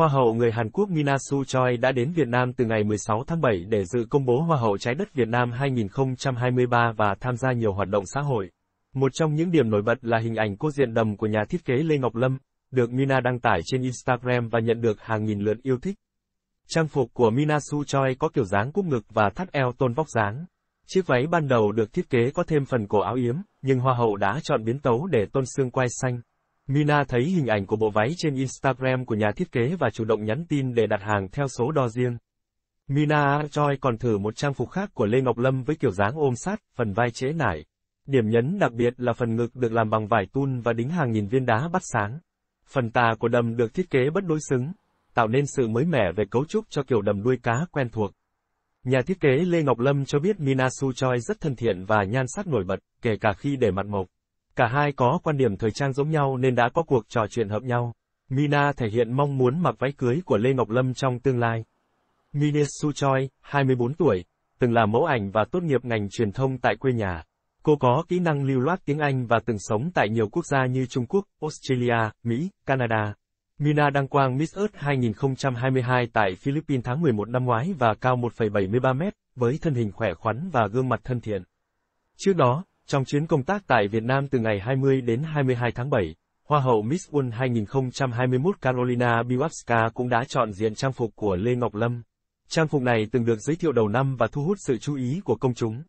Hoa hậu người Hàn Quốc Mina Su Choi đã đến Việt Nam từ ngày 16 tháng 7 để dự công bố Hoa hậu Trái đất Việt Nam 2023 và tham gia nhiều hoạt động xã hội. Một trong những điểm nổi bật là hình ảnh cô diện đầm của nhà thiết kế Lê Ngọc Lâm, được Mina đăng tải trên Instagram và nhận được hàng nghìn lượt yêu thích. Trang phục của Mina Su Choi có kiểu dáng cúp ngực và thắt eo tôn vóc dáng. Chiếc váy ban đầu được thiết kế có thêm phần cổ áo yếm, nhưng Hoa hậu đã chọn biến tấu để tôn xương quai xanh. Mina thấy hình ảnh của bộ váy trên Instagram của nhà thiết kế và chủ động nhắn tin để đặt hàng theo số đo riêng. Mina Choi còn thử một trang phục khác của Lê Ngọc Lâm với kiểu dáng ôm sát, phần vai trễ nải. Điểm nhấn đặc biệt là phần ngực được làm bằng vải tun và đính hàng nghìn viên đá bắt sáng. Phần tà của đầm được thiết kế bất đối xứng, tạo nên sự mới mẻ về cấu trúc cho kiểu đầm đuôi cá quen thuộc. Nhà thiết kế Lê Ngọc Lâm cho biết Mina Su Choi rất thân thiện và nhan sắc nổi bật, kể cả khi để mặt mộc. Cả hai có quan điểm thời trang giống nhau nên đã có cuộc trò chuyện hợp nhau. Mina thể hiện mong muốn mặc váy cưới của Lê Ngọc Lâm trong tương lai. Mina Su 24 tuổi, từng là mẫu ảnh và tốt nghiệp ngành truyền thông tại quê nhà. Cô có kỹ năng lưu loát tiếng Anh và từng sống tại nhiều quốc gia như Trung Quốc, Australia, Mỹ, Canada. Mina đăng quang Miss Earth 2022 tại Philippines tháng 11 năm ngoái và cao 1,73 mét, với thân hình khỏe khoắn và gương mặt thân thiện. Trước đó, trong chuyến công tác tại Việt Nam từ ngày 20 đến 22 tháng 7, Hoa hậu Miss World 2021 Carolina Biwaska cũng đã chọn diện trang phục của Lê Ngọc Lâm. Trang phục này từng được giới thiệu đầu năm và thu hút sự chú ý của công chúng.